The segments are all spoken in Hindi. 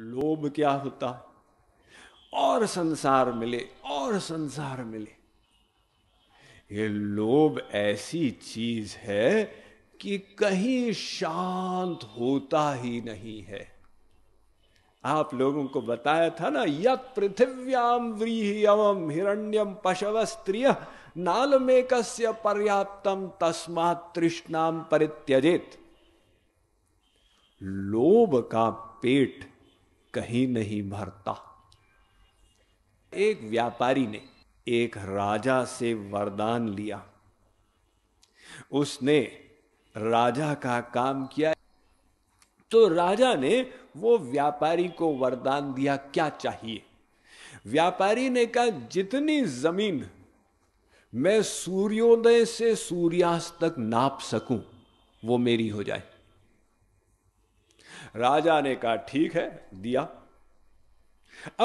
लोभ क्या होता और संसार मिले और संसार मिले ये लोभ ऐसी चीज है कि कहीं शांत होता ही नहीं है आप लोगों को बताया था ना यत पृथिव्याम व्रीहयम हिरण्यम पशव स्त्रिय नालमेक पर्याप्तम तस्मा तृष्णाम परित्यजित लोभ का पेट कहीं नहीं भरता एक व्यापारी ने एक राजा से वरदान लिया उसने राजा का काम किया तो राजा ने वो व्यापारी को वरदान दिया क्या चाहिए व्यापारी ने कहा जितनी जमीन मैं सूर्योदय से सूर्यास्त तक नाप सकूं वो मेरी हो जाए राजा ने कहा ठीक है दिया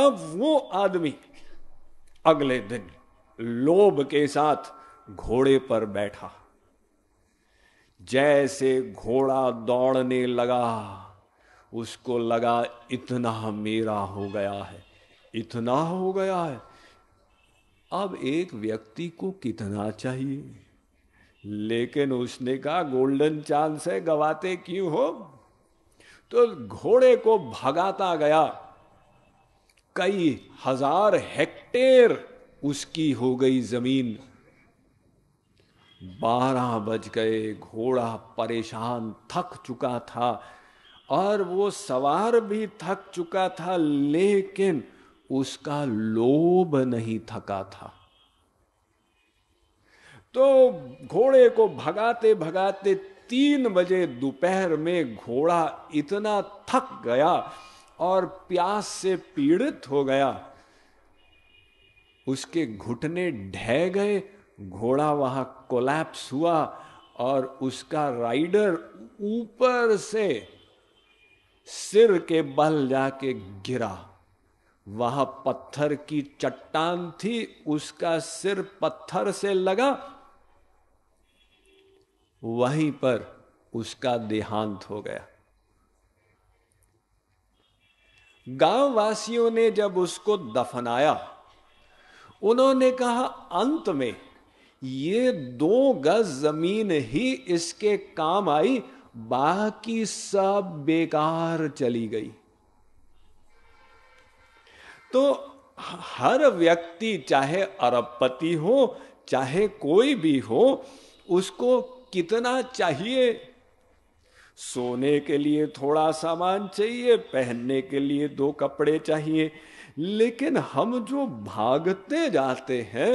अब वो आदमी अगले दिन लोभ के साथ घोड़े पर बैठा जैसे घोड़ा दौड़ने लगा उसको लगा इतना मेरा हो गया है इतना हो गया है अब एक व्यक्ति को कितना चाहिए लेकिन उसने कहा गोल्डन चांस है गवाते क्यों हो तो घोड़े को भगाता गया कई हजार हेक्टेयर उसकी हो गई जमीन बारह बज गए घोड़ा परेशान थक चुका था और वो सवार भी थक चुका था लेकिन उसका लोभ नहीं थका था तो घोड़े को भगाते भगाते तीन बजे दोपहर में घोड़ा इतना थक गया और प्यास से पीड़ित हो गया उसके घुटने ढह गए घोड़ा वहां कोलैप्स हुआ और उसका राइडर ऊपर से सिर के बल जाके गिरा वहां पत्थर की चट्टान थी उसका सिर पत्थर से लगा वहीं पर उसका देहांत हो गया गांव वासियों ने जब उसको दफनाया उन्होंने कहा अंत में ये दो गज जमीन ही इसके काम आई बाकी सब बेकार चली गई तो हर व्यक्ति चाहे अरबपति हो चाहे कोई भी हो उसको कितना चाहिए सोने के लिए थोड़ा सामान चाहिए पहनने के लिए दो कपड़े चाहिए लेकिन हम जो भागते जाते हैं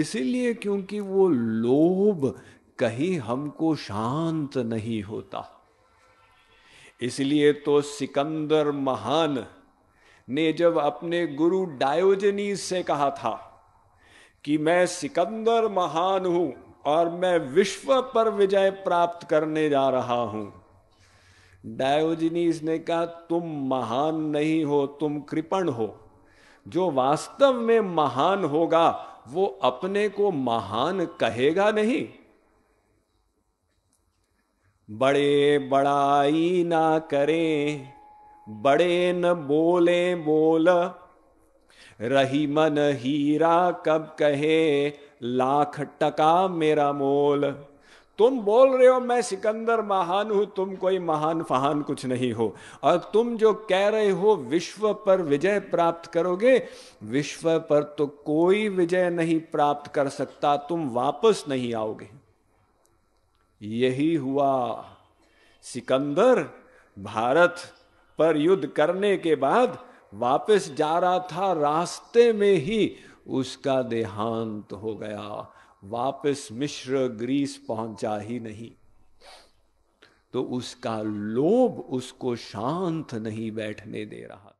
इसीलिए क्योंकि वो लोभ कहीं हमको शांत नहीं होता इसलिए तो सिकंदर महान ने जब अपने गुरु डायोजनीस से कहा था कि मैं सिकंदर महान हूं और मैं विश्व पर विजय प्राप्त करने जा रहा हूं डायोजनीस ने कहा तुम महान नहीं हो तुम कृपण हो जो वास्तव में महान होगा वो अपने को महान कहेगा नहीं बड़े बड़ाई ना करें बड़े न बोले बोल रही मन हीरा कब कहे लाख टका मेरा मोल तुम बोल रहे हो मैं सिकंदर महान हूं तुम कोई महान फहान कुछ नहीं हो और तुम जो कह रहे हो विश्व पर विजय प्राप्त करोगे विश्व पर तो कोई विजय नहीं प्राप्त कर सकता तुम वापस नहीं आओगे यही हुआ सिकंदर भारत पर युद्ध करने के बाद वापस जा रहा था रास्ते में ही उसका देहांत हो गया वापस मिश्र ग्रीस पहुंचा ही नहीं तो उसका लोभ उसको शांत नहीं बैठने दे रहा